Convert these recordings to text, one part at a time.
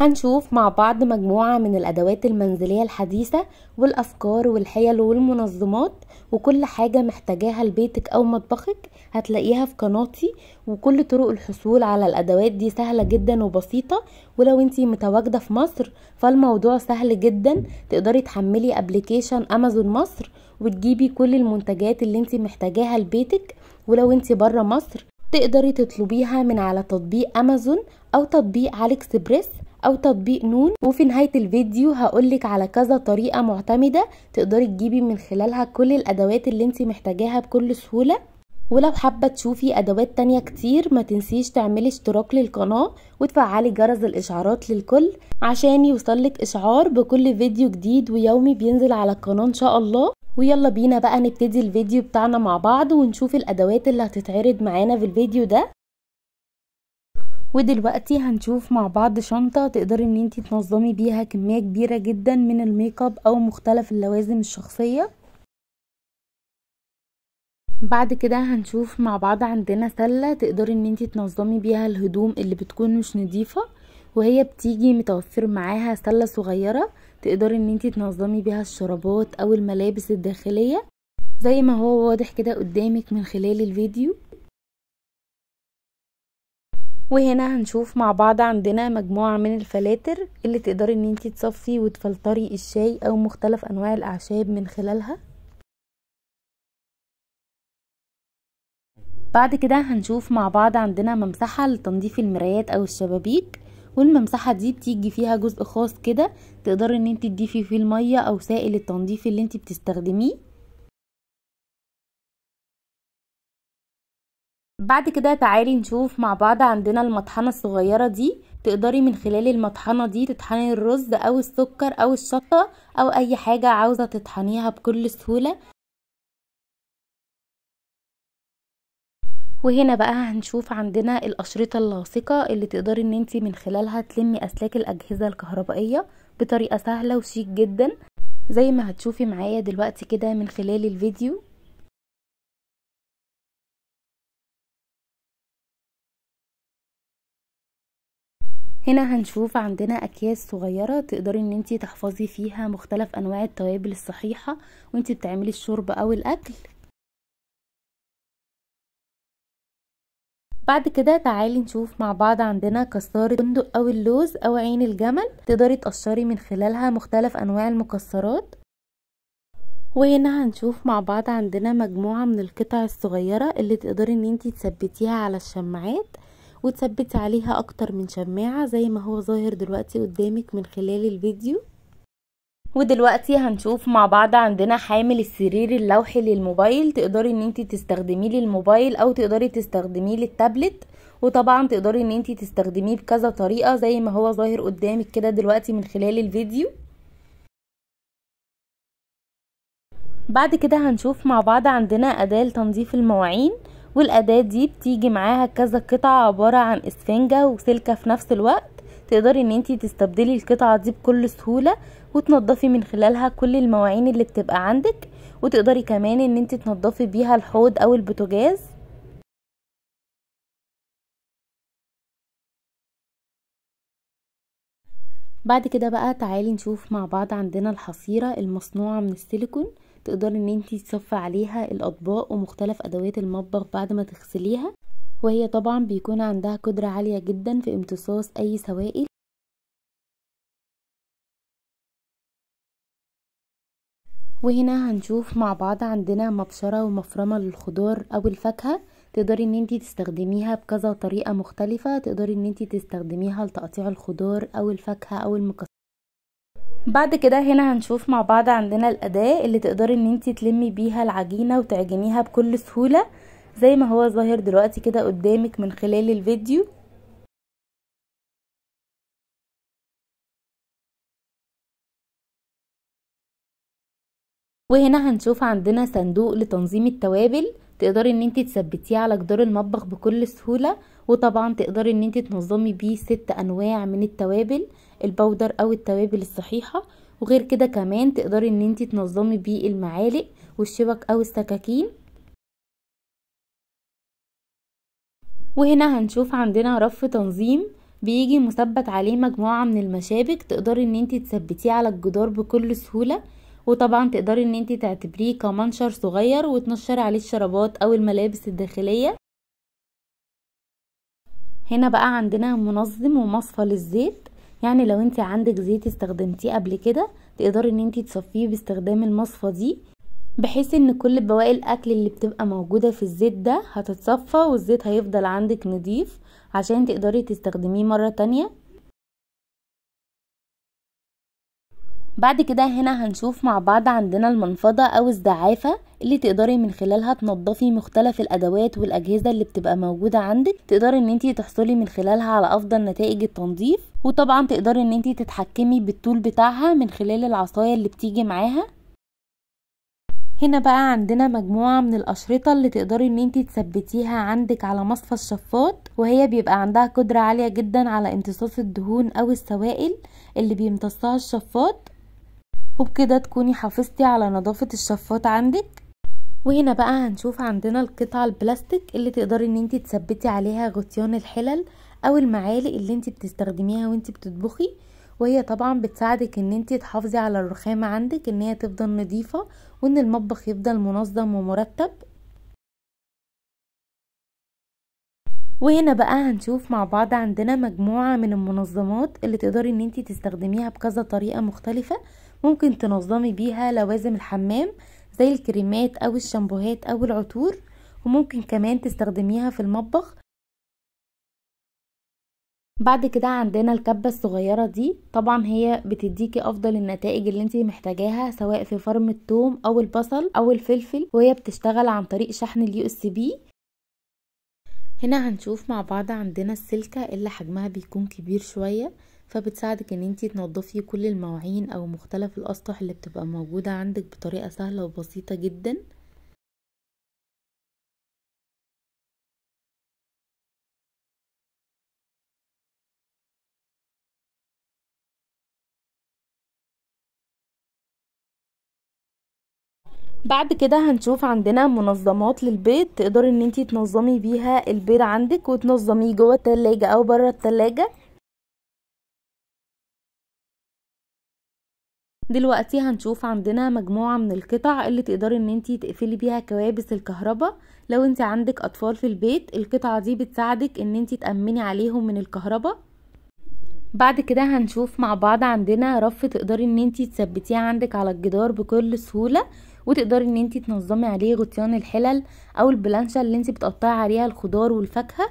هنشوف مع بعض مجموعة من الأدوات المنزلية الحديثة والأفكار والحيل والمنظمات وكل حاجة محتاجاها لبيتك أو مطبخك هتلاقيها في قناتي وكل طرق الحصول على الأدوات دي سهلة جدا وبسيطة ولو انتي متواجدة في مصر فالموضوع سهل جدا تقدري تحملي ابلكيشن أمازون مصر وتجيبي كل المنتجات اللي انتي محتاجاها لبيتك ولو انتي برا مصر تقدري تطلبيها من على تطبيق امازون او تطبيق علي اكسبريس او تطبيق نون وفي نهايه الفيديو هقولك على كذا طريقه معتمده تقدري تجيبي من خلالها كل الادوات اللي انت محتاجاها بكل سهوله ولو حابة تشوفي أدوات تانية كتير ما تنسيش تعملي اشتراك للقناة وتفعلي جرس الإشعارات للكل عشان يوصلك إشعار بكل فيديو جديد ويومي بينزل على القناة إن شاء الله ويلا بينا بقى نبتدي الفيديو بتاعنا مع بعض ونشوف الأدوات اللي هتتعرض معانا في الفيديو ده ودلوقتي هنشوف مع بعض شنطة تقدري ان انتي تنظمي بيها كمية كبيرة جدا من الميك اب او مختلف اللوازم الشخصية بعد كده هنشوف مع بعض عندنا سلة تقدري ان انتي تنظمي بيها الهدوم اللي بتكون مش نضيفة وهي بتيجي متوفر معاها سلة صغيرة تقدري ان انتي تنظمي بيها الشرابات او الملابس الداخلية زي ما هو واضح كده قدامك من خلال الفيديو وهنا هنشوف مع بعض عندنا مجموعة من الفلاتر اللي تقدري ان انتي تصفي وتفلتري الشاي او مختلف انواع الاعشاب من خلالها بعد كده هنشوف مع بعض عندنا ممسحة لتنظيف المرايات او الشبابيك والممسحة دي بتيجي فيها جزء خاص كده تقدري ان انت تضيفي فيه المية او سائل التنظيف اللي انت بتستخدميه بعد كده تعالي نشوف مع بعض عندنا المطحنة الصغيرة دي تقدري من خلال المطحنة دي تطحني الرز او السكر او الشطة او اي حاجة عاوزة تطحنيها بكل سهولة وهنا بقى هنشوف عندنا الأشرطة اللاصقة اللي تقدري ان انتي من خلالها تلمي أسلاك الأجهزة الكهربائية بطريقة سهلة وشيك جدا زي ما هتشوفي معايا دلوقتي كده من خلال الفيديو هنا هنشوف عندنا اكياس صغيرة تقدري ان انتي تحفظي فيها مختلف انواع التوابل الصحيحة وانتي بتعملي الشرب او الاكل بعد كده تعالي نشوف مع بعض عندنا كسارة بندق او اللوز او عين الجمل تقدري تقشري من خلالها مختلف انواع المكسرات وهنا هنشوف مع بعض عندنا مجموعة من القطع الصغيرة اللي تقدري ان انتي تثبتيها على الشماعات وتثبتي عليها اكتر من شماعة زي ما هو ظاهر دلوقتي قدامك من خلال الفيديو ودلوقتي هنشوف مع بعض عندنا حامل السرير اللوحي للموبايل تقدري ان انت تستخدميه للموبايل او تقدري تستخدميه للتابلت وطبعا تقدري ان انت تستخدميه بكذا طريقة زي ما هو ظاهر قدامك كده دلوقتي من خلال الفيديو بعد كده هنشوف مع بعض عندنا اداة لتنظيف المواعين والأداة دي بتيجي معاها كذا قطعة عبارة عن اسفنجة وسلكة في نفس الوقت تقدري ان انتي تستبدلي القطعة دي بكل سهولة وتنضفي من خلالها كل المواعين اللي بتبقى عندك وتقدري كمان ان انتي تنضفي بيها الحوض او البوتاجاز بعد كده بقى تعالي نشوف مع بعض عندنا الحصيرة المصنوعة من السيليكون تقدري ان انتي تصفي عليها الاطباق ومختلف ادوات المطبخ بعد ما تغسليها وهي طبعا بيكون عندها قدرة عالية جدا في امتصاص اي سوائل وهنا هنشوف مع بعض عندنا مبشرة ومفرمة للخضار او الفاكهة تقدري ان انتي تستخدميها بكذا طريقة مختلفة تقدري ان انتي تستخدميها لتقطيع الخضار او الفاكهة او المكسرات بعد كده هنا هنشوف مع بعض عندنا الأداة اللي تقدري ان انتي تلمي بيها العجينة وتعجنيها بكل سهولة زي ما هو ظاهر دلوقتي كده قدامك من خلال الفيديو وهنا هنشوف عندنا صندوق لتنظيم التوابل تقدري ان انت تثبتيه على جدار المطبخ بكل سهولة وطبعا تقدري ان انت تنظمي بيه ست انواع من التوابل البودر او التوابل الصحيحة وغير كده كمان تقدري ان انتي تنظمي بيه المعالق والشبك او السكاكين وهنا هنشوف عندنا رف تنظيم بيجي مثبت عليه مجموعة من المشابك تقدري ان انتي تثبتيه على الجدار بكل سهولة وطبعا تقدري ان انتي تعتبريه كمنشر صغير وتنشري عليه الشرابات او الملابس الداخلية هنا بقى عندنا منظم ومصفى للزيت يعني لو انت عندك زيت استخدمتيه قبل كده تقدري ان انت تصفيه باستخدام المصفى دي بحيث ان كل بواقي الاكل اللي بتبقى موجودة في الزيت ده هتتصفى والزيت هيفضل عندك نضيف عشان تقدري تستخدميه مرة تانية بعد كده هنا هنشوف مع بعض عندنا المنفضة او الزعافة اللي تقدري من خلالها تنظفي مختلف الادوات والاجهزة اللي بتبقى موجودة عندك تقدري ان انتي تحصلي من خلالها على افضل نتائج التنظيف وطبعا تقدري ان انتي تتحكمي بالطول بتاعها من خلال العصاية اللي بتيجي معاها هنا بقى عندنا مجموعة من الأشرطة اللي تقدري ان انتي تثبتيها عندك على مصفى الشفاط وهي بيبقى عندها قدرة عالية جدا على امتصاص الدهون او السوائل اللي بيمتصها الشفاط وبكده تكوني حافظتي على نظافة الشفاط عندك وهنا بقى هنشوف عندنا القطع البلاستيك اللي تقدري ان انت تثبتي عليها غطيان الحلل او المعالق اللي انت بتستخدميها وانت بتطبخي وهي طبعا بتساعدك ان انت تحافظي على الرخامة عندك ان هي تفضل نظيفة وان المطبخ يفضل منظم ومرتب وهنا بقى هنشوف مع بعض عندنا مجموعة من المنظمات اللي تقدري ان انت تستخدميها بكذا طريقة مختلفة ممكن تنظمي بيها لوازم الحمام زي الكريمات او الشامبوهات او العطور وممكن كمان تستخدميها في المطبخ بعد كده عندنا الكبة الصغيرة دي طبعا هي بتديكي افضل النتائج اللي انتي محتاجاها سواء في فرم التوم او البصل او الفلفل وهي بتشتغل عن طريق شحن اليو اس بي هنا هنشوف مع بعض عندنا السلكة اللي حجمها بيكون كبير شوية فبتساعدك ان انتي تنضفي كل المواعين او مختلف الاسطح اللي بتبقى موجودة عندك بطريقة سهلة وبسيطة جدا بعد كده هنشوف عندنا منظمات للبيض تقدر ان انتي تنظمي بيها البيض عندك وتنظميه جوه التلاجة او بره التلاجة دلوقتي هنشوف عندنا مجموعة من القطع اللي تقدري ان انتي تقفلي بيها كوابس الكهرباء لو انتي عندك اطفال في البيت القطعة دي بتساعدك ان انتي تأمني عليهم من الكهرباء بعد كده هنشوف مع بعض عندنا رف تقدري ان انتي تثبتيه عندك على الجدار بكل سهولة وتقدري ان انتي تنظمي عليه غطيان الحلل او البلانشة اللي انتي بتقطعي عليها الخضار والفاكهة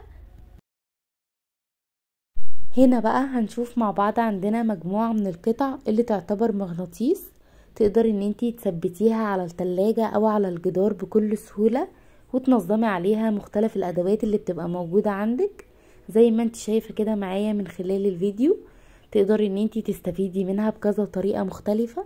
هنا بقى هنشوف مع بعض عندنا مجموعة من القطع اللي تعتبر مغناطيس تقدر ان انتي تثبتيها على التلاجة او على الجدار بكل سهولة وتنظمي عليها مختلف الادوات اللي بتبقى موجودة عندك زي ما انت شايفة كده معايا من خلال الفيديو تقدري ان انتي تستفيدي منها بكذا طريقة مختلفة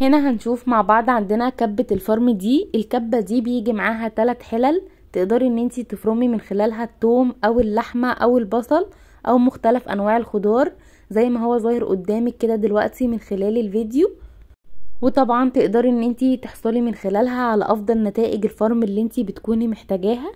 هنا هنشوف مع بعض عندنا كبة الفرم دي الكبة دي بيجي معاها ثلاث حلل تقدري ان انتي تفرمي من خلالها التوم او اللحمة او البصل او مختلف انواع الخضار زي ما هو ظاهر قدامك كده دلوقتي من خلال الفيديو وطبعا تقدري ان انتي تحصلي من خلالها على افضل نتائج الفرم اللي انتي بتكوني محتاجاها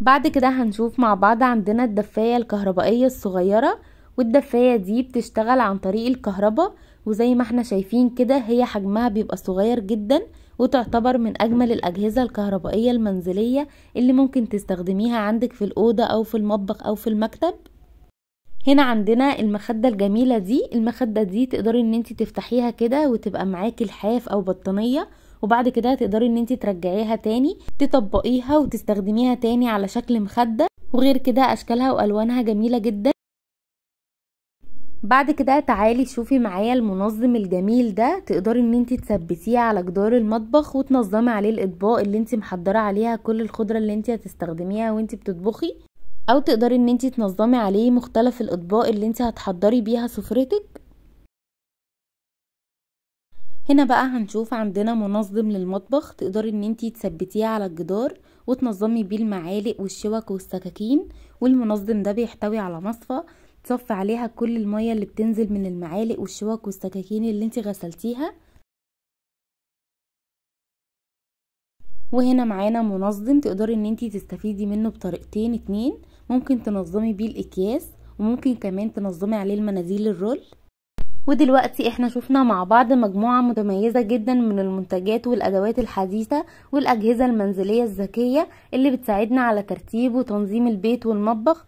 بعد كده هنشوف مع بعض عندنا الدفاية الكهربائية الصغيرة والدفاية دي بتشتغل عن طريق الكهرباء وزي ما احنا شايفين كده هي حجمها بيبقى صغير جدا وتعتبر من أجمل الأجهزة الكهربائية المنزلية اللي ممكن تستخدميها عندك في الأوضة أو في المطبخ أو في المكتب هنا عندنا المخدة الجميلة دي المخدة دي تقدري ان انت تفتحيها كده وتبقى معاكي لحاف او بطانية وبعد كده تقدري ان انت ترجعيها تاني تطبقيها وتستخدميها تاني على شكل مخدة وغير كده اشكالها والوانها جميلة جدا بعد كده تعالي شوفي معايا المنظم الجميل ده تقدري ان انت تثبتيه على جدار المطبخ وتنظمي عليه الاطباق اللي انت محضره عليها كل الخضره اللي انت هتستخدميها وانت بتطبخي او تقدري ان انت تنظمي عليه مختلف الاطباق اللي انت هتحضري بيها سفرتك هنا بقى هنشوف عندنا منظم للمطبخ تقدري ان انتي تثبتيه على الجدار وتنظمي بيه المعالق والشوك والسكاكين والمنظم ده بيحتوي على مصفى تصفي عليها كل المية اللي بتنزل من المعالق والشوك والسكاكين اللي انت غسلتيها وهنا معانا منظم تقدري ان انت تستفيدي منه بطريقتين اتنين ممكن تنظمي بيه الاكياس وممكن كمان تنظمي عليه المناديل الرول ودلوقتي احنا شفنا مع بعض مجموعة متميزة جدا من المنتجات والادوات الحديثة والاجهزة المنزلية الذكية اللي بتساعدنا على ترتيب وتنظيم البيت والمطبخ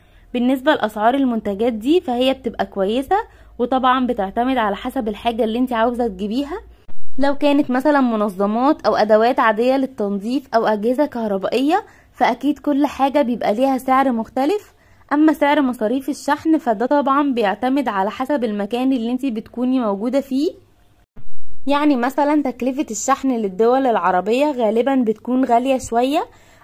بالنسبة لأسعار المنتجات دي فهي بتبقى كويسة وطبعا بتعتمد على حسب الحاجة اللي انت عاوزة تجيبيها لو كانت مثلا منظمات او ادوات عادية للتنظيف او اجهزة كهربائية فاكيد كل حاجة بيبقى ليها سعر مختلف اما سعر مصاريف الشحن فده طبعا بيعتمد على حسب المكان اللي انت بتكوني موجودة فيه يعني مثلا تكلفة الشحن للدول العربية غالبا بتكون غالية شوية